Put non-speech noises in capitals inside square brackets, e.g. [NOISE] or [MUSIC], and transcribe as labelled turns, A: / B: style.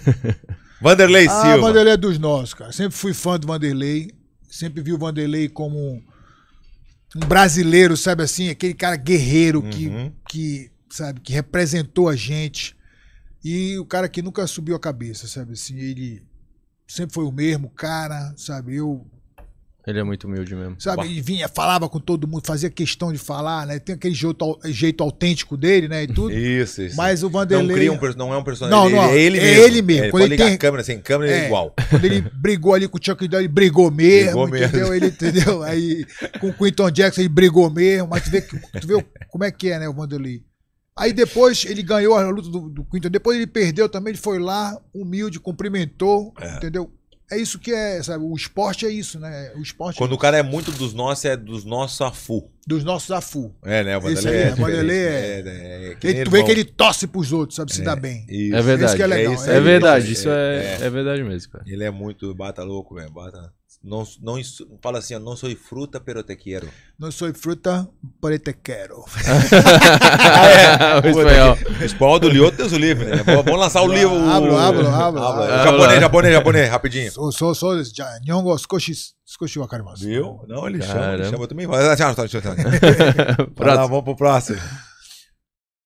A: [LAUGHS] Vanderlei ah, Silva. Ah, Vanderlei é dos nossos, cara. Sempre fui fã do Vanderlei. Sempre vi o Vanderlei como um, brasileiro, sabe assim? Aquele cara guerreiro que, uhum. que, sabe, que representou a gente. E o cara que nunca subiu a cabeça, sabe assim? Ele sempre foi o mesmo cara, sabe? Eu ele é muito humilde mesmo. Sabe, ele vinha, falava com todo mundo, fazia questão de falar, né? Tem aquele jeito, jeito autêntico dele, né? E tudo. [LAUGHS] Isso, isso. Mas o Vanderlei. Não, cria um, não é um personagem. Não, não, ele, é, é ele mesmo. É ele mesmo. É, ele quando ele ligar tem... a câmera, sem assim, câmera, é, é igual. Quando ele brigou ali com o Chuck ele brigou mesmo. Brigou entendeu? Mesmo. Ele, entendeu? Aí com o Quinton Jackson, ele brigou mesmo. Mas tu vê, tu vê como é que é, né, o Vanderlei. Aí depois ele ganhou a luta do, do Quinton, depois ele perdeu também, ele foi lá, humilde, cumprimentou, é. entendeu? é isso que é, sabe? O esporte é isso, né? O esporte. Quando é... o cara é muito dos nossos, é dos nossos afu. Dos nossos afu. É, né? O Vanderlei né? é. Vanderlei é. é, né, é tu vê que ele torce pros outros, sabe? Se é, dá bem. Isso. É verdade. Isso que é, é legal. É, isso, verdade, isso é, é, verdade mesmo, cara. Ele é muito bata louco, velho. Bata. Não, não, fala assim, não sou fruta, pero te quero. Não sou fruta, pero te quero. ah, [LAUGHS] é, o espanhol. O espanhol do Lioto, Deus o livre, né? Vamos lançar o livro. Abro, abro, abro. Japonês, japonês, japonês, rapidinho. Sou, sou, sou, nyongo, skoshi, skoshi wakarimasu. Viu? Não, ele Caramba. chama, ele chama também. [LAUGHS] Vamos pro próximo.